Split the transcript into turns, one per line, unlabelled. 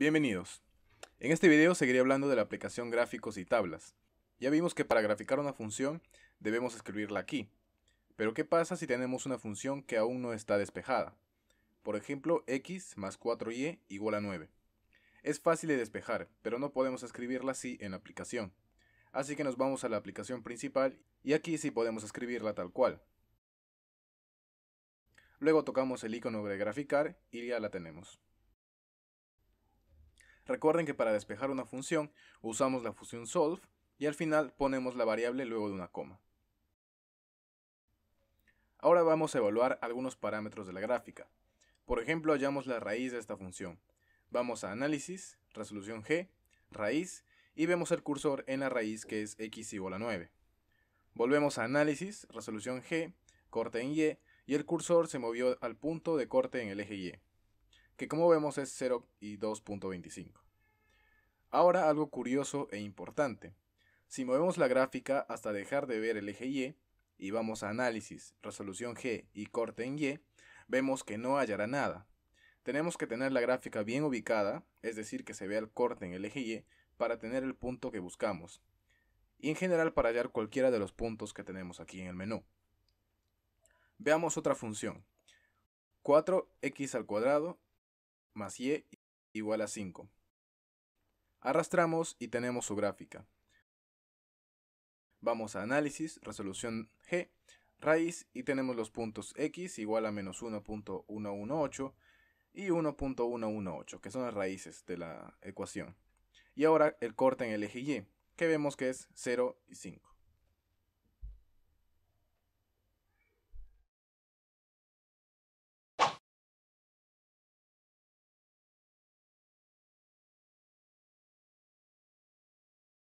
Bienvenidos. En este video seguiré hablando de la aplicación gráficos y tablas. Ya vimos que para graficar una función debemos escribirla aquí. Pero ¿qué pasa si tenemos una función que aún no está despejada? Por ejemplo, x más 4y igual a 9. Es fácil de despejar, pero no podemos escribirla así en la aplicación. Así que nos vamos a la aplicación principal y aquí sí podemos escribirla tal cual. Luego tocamos el icono de graficar y ya la tenemos. Recuerden que para despejar una función usamos la función solve y al final ponemos la variable luego de una coma. Ahora vamos a evaluar algunos parámetros de la gráfica. Por ejemplo, hallamos la raíz de esta función. Vamos a análisis, resolución G, raíz, y vemos el cursor en la raíz que es x igual a 9. Volvemos a análisis, resolución G, corte en Y, y el cursor se movió al punto de corte en el eje Y que como vemos es 0 y 2.25. Ahora algo curioso e importante. Si movemos la gráfica hasta dejar de ver el eje Y y vamos a análisis, resolución G y corte en Y, vemos que no hallará nada. Tenemos que tener la gráfica bien ubicada, es decir, que se vea el corte en el eje Y para tener el punto que buscamos. Y en general para hallar cualquiera de los puntos que tenemos aquí en el menú. Veamos otra función. 4x al cuadrado más y igual a 5. Arrastramos y tenemos su gráfica. Vamos a análisis, resolución G, raíz y tenemos los puntos x igual a menos 1.118 y 1.118, que son las raíces de la ecuación. Y ahora el corte en el eje y, que vemos que es 0 y 5.